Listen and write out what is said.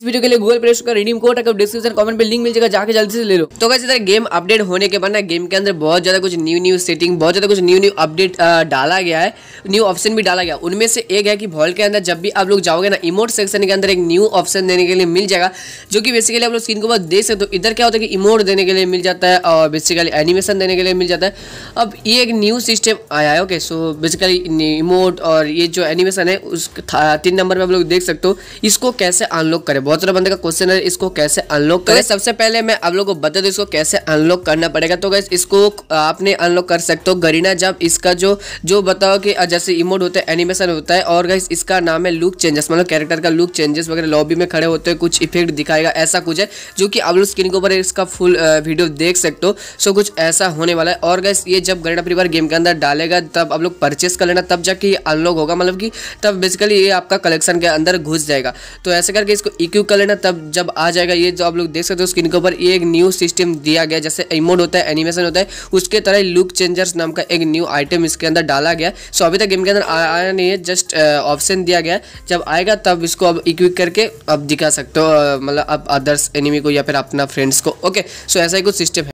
इस वीडियो के लिए गूगल प्ले स्टोर का रिडीम कोड अगर डिस्क्रिप्शन कमेंट में लिंक मिल जाएगा जाके जल्दी से ले लो तो कैसे तरह गेम अपडेट होने के बाद ना गेम के अंदर बहुत ज़्यादा कुछ न्यू न्यू सेटिंग बहुत ज़्यादा कुछ न्यू न्यू अपडेट डाला गया है न्यू ऑप्शन भी डाला गया उनमें से एक है कि भॉल के अंदर जब भी आप लोग जाओगे ना इमोट सेक्शन के अंदर एक न्यू ऑप्शन देने के लिए मिल जाएगा जो कि बेसिकली आप लोग स्क्रीन के बाद देख सकते हो इधर क्या होता है कि इमोट देने के लिए मिल जाता है और बेसिकली एनिमेशन देने के लिए मिल जाता है अब ये एक न्यू सिस्टम आया है ओके सो बेसिकली इमोट और ये जो एनिमेशन है उस तीन नंबर पर आप लोग देख सकते हो इसको कैसे अनलॉक करें बहुत सारे बंदे का क्वेश्चन है इसको कैसे अनलॉक तो करें तो सबसे पहले मैं आप लोग को बता दूँ इसको कैसे अनलॉक करना पड़ेगा तो गैस इसको आपने अनलॉक कर सकते हो गरीना जब इसका जो जो बताओ कि जैसे इमोट होता है एनिमेशन होता है और गैस इसका नाम है लुक चेंजेस मतलब कैरेक्टर का लुक चेंजेस वगैरह लॉबी में खड़े होते हैं कुछ इफेक्ट दिखाएगा ऐसा कुछ है जो कि आप लोग स्क्रीन के ऊपर इसका फुल वीडियो देख सकते हो सो कुछ ऐसा होने वाला है और गैस ये जब गरीना फ्री फायर गेम के अंदर डालेगा तब आप लोग परचेस कर लेना तब जाके ये अनलॉक होगा मतलब कि तब बेसिकली ये आपका कलेक्शन के अंदर घुस जाएगा तो ऐसे करके इसको इक्यू कर लेना तब जब आ जाएगा ये जो आप लोग देख सकते हो स्क्रीन के ऊपर एक न्यू सिस्टम दिया गया जैसे इमोड होता है एनिमेशन होता है उसके तरह लुक चेंजर्स नाम का एक न्यू आइटम इसके अंदर डाला गया सो अभी तक गेम के अंदर आया नहीं है जस्ट ऑप्शन दिया गया जब आएगा तब इसको अब इक्विक करके आप दिखा सकते हो मतलब आप अदर्स एनिमी को या फिर अपना फ्रेंड्स को ओके सो ऐसा ही कुछ सिस्टम है